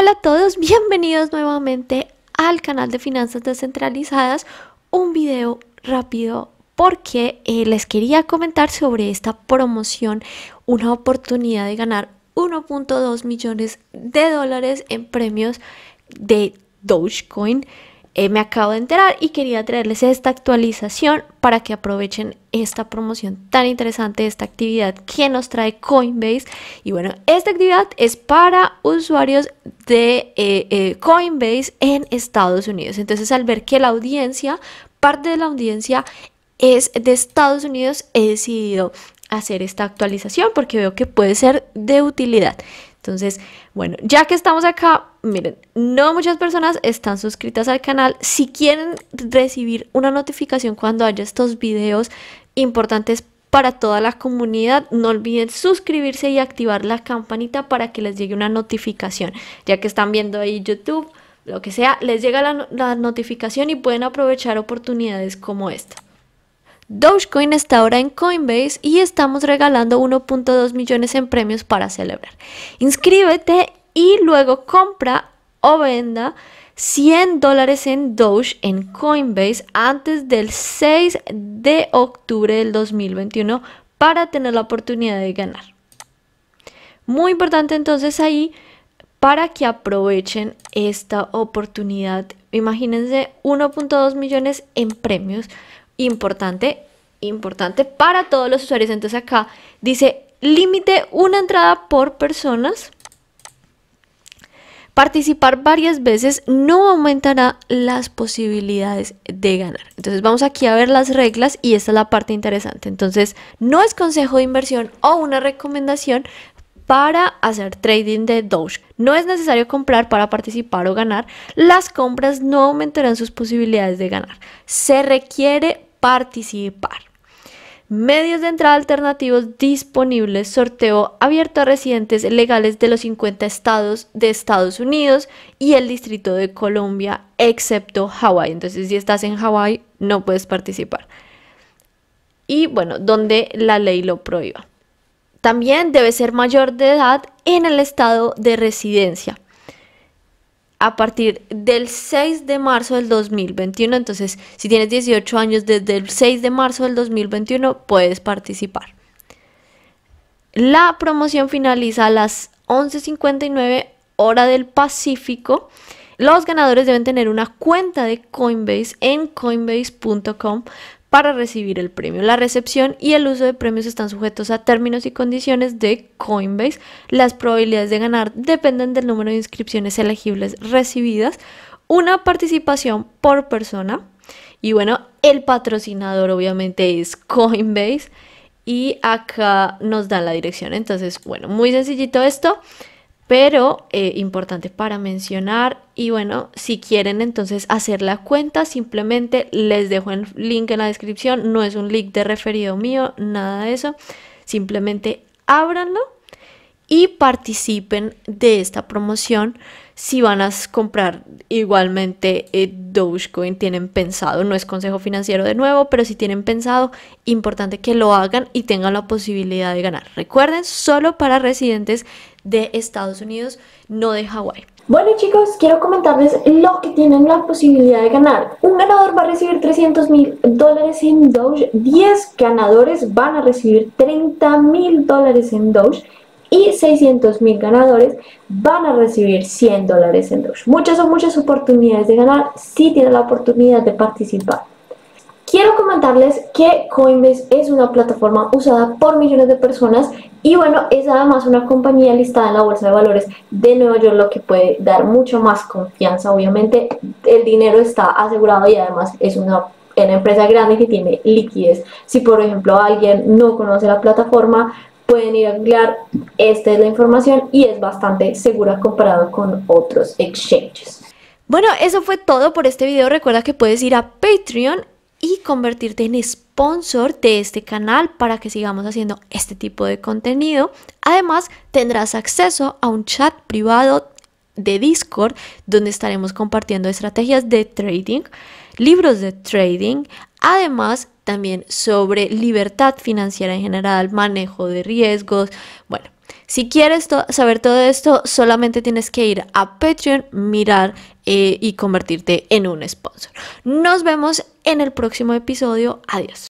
Hola a todos, bienvenidos nuevamente al canal de Finanzas Descentralizadas, un video rápido porque eh, les quería comentar sobre esta promoción, una oportunidad de ganar 1.2 millones de dólares en premios de Dogecoin. Eh, me acabo de enterar y quería traerles esta actualización para que aprovechen esta promoción tan interesante, esta actividad que nos trae Coinbase. Y bueno, esta actividad es para usuarios de eh, eh, Coinbase en Estados Unidos. Entonces, al ver que la audiencia, parte de la audiencia es de Estados Unidos, he decidido hacer esta actualización porque veo que puede ser de utilidad. Entonces, bueno, ya que estamos acá, miren, no muchas personas están suscritas al canal. Si quieren recibir una notificación cuando haya estos videos importantes para toda la comunidad. No olviden suscribirse y activar la campanita para que les llegue una notificación, ya que están viendo ahí YouTube, lo que sea, les llega la, notificación y pueden aprovechar oportunidades como esta. Dogecoin está ahora en Coinbase y estamos regalando 1.2 millones en premios para celebrar. Inscríbete y luego compra o venda 100 dólares en Doge en Coinbase antes del 6 de octubre del 2021 para tener la oportunidad de ganar. Muy importante entonces ahí para que aprovechen esta oportunidad. Imagínense 1.2 millones en premios. Importante, importante para todos los usuarios. Entonces acá dice límite una entrada por personas Participar varias veces no aumentará las posibilidades de ganar. Entonces vamos aquí a ver las reglas y esta es la parte interesante. Entonces no es consejo de inversión o una recomendación para hacer trading de Doge. No es necesario comprar para participar o ganar. Las compras no aumentarán sus posibilidades de ganar. Se requiere participar medios de entrada alternativos disponibles, sorteo abierto a residentes legales de los 50 estados de Estados Unidos y el Distrito de Colombia, excepto Hawái. Entonces, si estás en Hawái, no puedes participar. Y bueno, donde la ley lo prohíba. También debe ser mayor de edad en el estado de residencia a partir del 6 de marzo del 2021. Entonces, si tienes 18 años desde el 6 de marzo del 2021, puedes participar. La promoción finaliza a las 11.59 hora del Pacífico. Los ganadores deben tener una cuenta de Coinbase en coinbase.com para recibir el premio. La recepción y el uso de premios están sujetos a términos y condiciones de Coinbase. Las probabilidades de ganar dependen del número de inscripciones elegibles recibidas, una participación por persona y bueno, el patrocinador obviamente es Coinbase y acá nos dan la dirección. Entonces, bueno, muy sencillito esto pero eh, importante para mencionar. Y bueno, si quieren entonces hacer la cuenta, simplemente les dejo el link en la descripción. No es un link de referido mío, nada de eso. Simplemente ábranlo y participen de esta promoción si van a comprar igualmente eh, Dogecoin, tienen pensado, no es consejo financiero de nuevo, pero si tienen pensado, importante que lo hagan y tengan la posibilidad de ganar. Recuerden, solo para residentes de Estados Unidos, no de Hawái. Bueno chicos, quiero comentarles lo que tienen la posibilidad de ganar. Un ganador va a recibir 300 mil dólares en Doge, 10 ganadores van a recibir 30 mil dólares en Doge y 600 mil ganadores van a recibir 100 dólares en Doge. Muchas o muchas oportunidades de ganar si tienen la oportunidad de participar. Quiero comentarles que Coinbase es una plataforma usada por millones de personas y bueno, es además una compañía listada en la Bolsa de Valores de Nueva York, lo que puede dar mucho más confianza. Obviamente el dinero está asegurado y además es una empresa grande que tiene liquidez. Si por ejemplo alguien no conoce la plataforma, pueden ir a googlear, esta es la información y es bastante segura comparado con otros exchanges. Bueno, eso fue todo por este video. Recuerda que puedes ir a Patreon y convertirte en sponsor de este canal para que sigamos haciendo este tipo de contenido. Además, tendrás acceso a un chat privado de Discord donde estaremos compartiendo estrategias de trading, libros de trading, además también sobre libertad financiera en general, manejo de riesgos, bueno. Si quieres saber todo esto, solamente tienes que ir a Patreon, mirar eh, y convertirte en un sponsor. Nos vemos en el próximo episodio. Adiós.